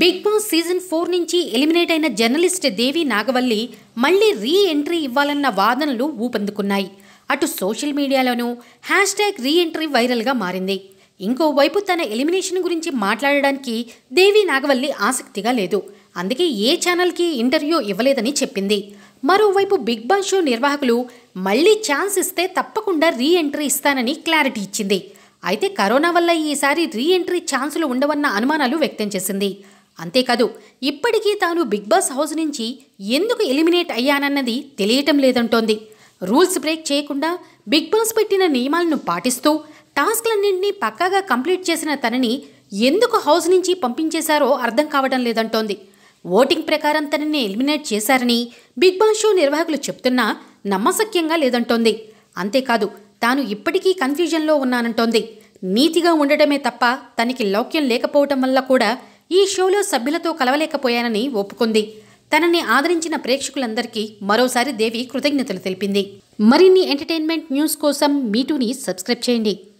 big Boss season four నుంచి eliminate అయిన journalist Devi Nagavalli మళ్లీ రీ ఎంట్రీ ఇవ్వాలన్న వాదనలు ఊపందుకున్నాయి అటు సోషల్ మీడియాలోనూ హ్యాష్ ట్యాగ్ రీ ఎంట్రీ వైరల్గా మారింది ఇంకోవైపు తన ఎలిమినేషన్ గురించి మాట్లాడడానికి దేవి నాగవల్లి ఆసక్తిగా లేదు అందుకే ఏ ఛానల్కి ఇంటర్వ్యూ ఇవ్వలేదని చెప్పింది మరోవైపు బిగ్ బాస్ షో నిర్వాహకులు మళ్లీ ఛాన్స్ ఇస్తే తప్పకుండా రీ ఎంట్రీ ఇస్తానని క్లారిటీ ఇచ్చింది అయితే కరోనా వల్ల ఈసారి రీ ఎంట్రీ ఛాన్సులు ఉండవన్న అనుమానాలు వ్యక్తం చేసింది అంతేకాదు ఇప్పటికీ తాను బిగ్ బాస్ హౌస్ నుంచి ఎందుకు ఎలిమినేట్ అయ్యానన్నది తెలియటం లేదంటోంది రూల్స్ బ్రేక్ చేయకుండా బిగ్ బాస్ పెట్టిన నియమాలను పాటిస్తూ టాస్క్లన్నింటినీ పక్కాగా కంప్లీట్ చేసిన తనని ఎందుకు హౌస్ నుంచి పంపించేశారో అర్థం కావడం లేదంటోంది ఓటింగ్ ప్రకారం తనని ఎలిమినేట్ చేశారని బిగ్ బాస్ షో నిర్వాహకులు చెప్తున్నా నమ్మశక్యంగా లేదంటోంది అంతేకాదు తాను ఇప్పటికీ కన్ఫ్యూజన్లో ఉన్నానంటోంది నీతిగా ఉండటమే తప్ప తనకి లౌక్యం లేకపోవటం వల్ల కూడా ఈ షోలో సభ్యులతో కలవలేకపోయానని ఒప్పుకుంది తనని ఆదరించిన ప్రేక్షకులందరికీ మరోసారి దేవి కృతజ్ఞతలు తెలిపింది మరిన్ని ఎంటర్టైన్మెంట్ న్యూస్ కోసం మీటూని సబ్స్క్రైబ్ చేయండి